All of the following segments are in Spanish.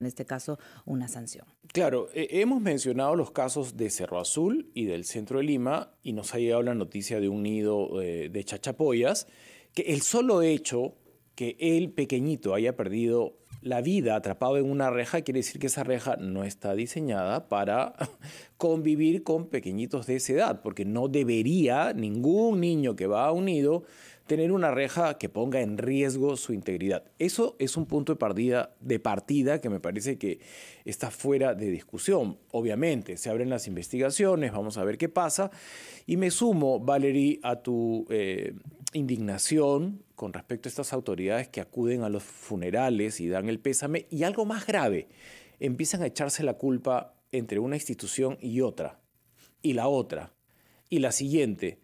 en este caso, una sanción. Claro, eh, hemos mencionado los casos de Cerro Azul y del centro de Lima y nos ha llegado la noticia de un nido eh, de chachapoyas, que el solo hecho que el pequeñito haya perdido la vida atrapado en una reja quiere decir que esa reja no está diseñada para convivir con pequeñitos de esa edad, porque no debería ningún niño que va a un nido tener una reja que ponga en riesgo su integridad. Eso es un punto de partida, de partida que me parece que está fuera de discusión. Obviamente, se abren las investigaciones, vamos a ver qué pasa. Y me sumo, Valerie, a tu eh, indignación con respecto a estas autoridades que acuden a los funerales y dan el pésame. Y algo más grave, empiezan a echarse la culpa entre una institución y otra, y la otra, y la siguiente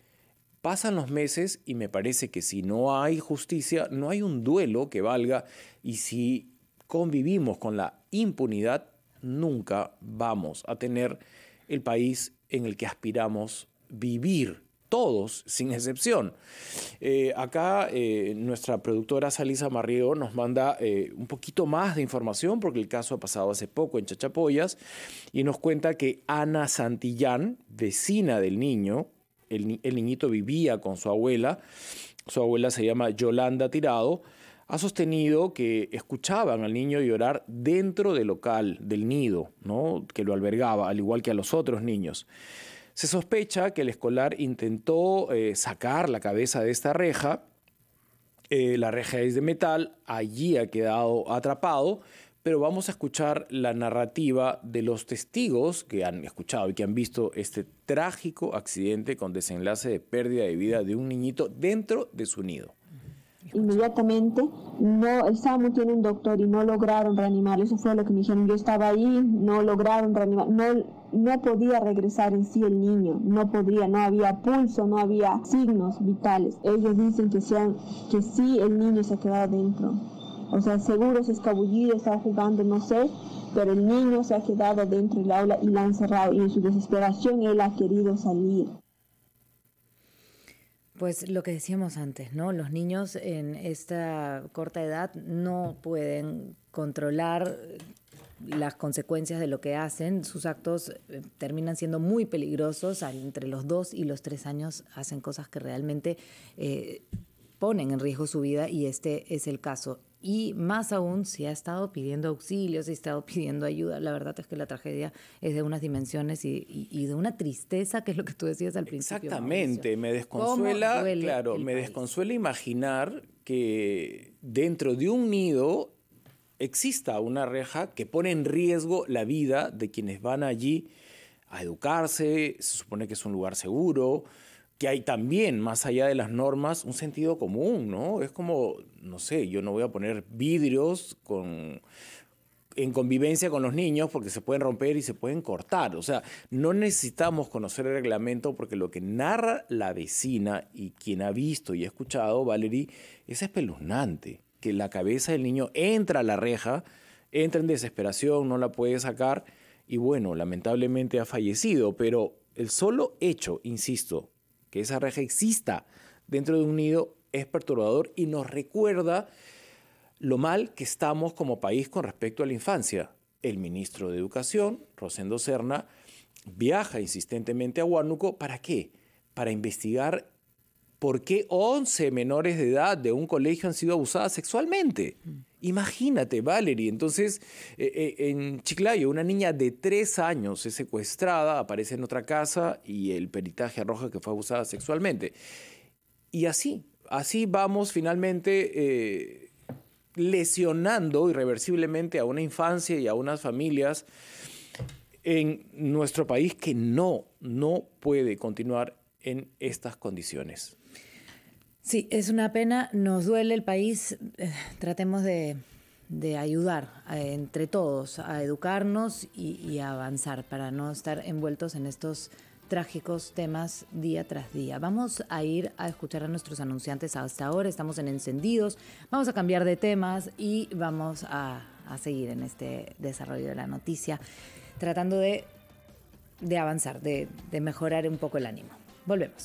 Pasan los meses y me parece que si no hay justicia, no hay un duelo que valga y si convivimos con la impunidad, nunca vamos a tener el país en el que aspiramos vivir todos, sin excepción. Eh, acá eh, nuestra productora Salisa Marrío nos manda eh, un poquito más de información porque el caso ha pasado hace poco en Chachapoyas y nos cuenta que Ana Santillán, vecina del niño, el, niñito vivía con su abuela, su abuela se llama Yolanda Tirado, ha sostenido que escuchaban al niño llorar dentro del local, del nido, ¿no? que lo albergaba, al igual que a los otros niños. Se sospecha que el escolar intentó eh, sacar la cabeza de esta reja, eh, la reja es de metal, allí ha quedado atrapado, pero vamos a escuchar la narrativa de los testigos que han escuchado y que han visto este trágico accidente con desenlace de pérdida de vida de un niñito dentro de su nido. Inmediatamente no, el SAMU tiene un doctor y no lograron reanimar. eso fue lo que me dijeron, yo estaba ahí, no lograron reanimar, no, no podía regresar en sí el niño, no podía, no había pulso, no había signos vitales. Ellos dicen que, sean, que sí el niño se ha quedado dentro. O sea, seguro se escabullido, está jugando, no sé, pero el niño se ha quedado dentro del aula y la han cerrado. y en su desesperación él ha querido salir. Pues lo que decíamos antes, ¿no? Los niños en esta corta edad no pueden controlar las consecuencias de lo que hacen. Sus actos eh, terminan siendo muy peligrosos. Entre los dos y los tres años hacen cosas que realmente eh, ponen en riesgo su vida y este es el caso y más aún si ha estado pidiendo auxilio, si ha estado pidiendo ayuda. La verdad es que la tragedia es de unas dimensiones y, de una tristeza, que es lo que tú decías al principio. Exactamente, me desconsuela, claro, me desconsuela imaginar que dentro de un nido exista una reja que pone en riesgo la vida de quienes van allí a educarse, se supone que es un lugar seguro, que hay también, más allá de las normas, un sentido común, ¿no? Es como, no sé, yo no voy a poner vidrios con, en convivencia con los niños porque se pueden romper y se pueden cortar. O sea, no necesitamos conocer el reglamento porque lo que narra la vecina y quien ha visto y ha escuchado, Valerie, es espeluznante. Que la cabeza del niño entra a la reja, entra en desesperación, no la puede sacar y bueno, lamentablemente ha fallecido, pero el solo hecho, insisto, que esa reja exista dentro de un nido es perturbador y nos recuerda lo mal que estamos como país con respecto a la infancia. El ministro de Educación, Rosendo Serna, viaja insistentemente a Huánuco. ¿Para qué? Para investigar ¿por qué 11 menores de edad de un colegio han sido abusadas sexualmente? Mm. Imagínate, Valerie. Entonces, eh, eh, en Chiclayo, una niña de tres años es secuestrada, aparece en otra casa y el peritaje arroja que fue abusada sexualmente. Y así, así vamos finalmente eh, lesionando irreversiblemente a una infancia y a unas familias en nuestro país que no, no puede continuar en estas condiciones. Sí, es una pena, nos duele el país, eh, tratemos de, ayudar eh, entre todos a educarnos y, a avanzar para no estar envueltos en estos trágicos temas día tras día. Vamos a ir a escuchar a nuestros anunciantes hasta ahora, estamos en encendidos, vamos a cambiar de temas y vamos a, seguir en este desarrollo de la noticia, tratando de, avanzar, de mejorar un poco el ánimo. Volvemos.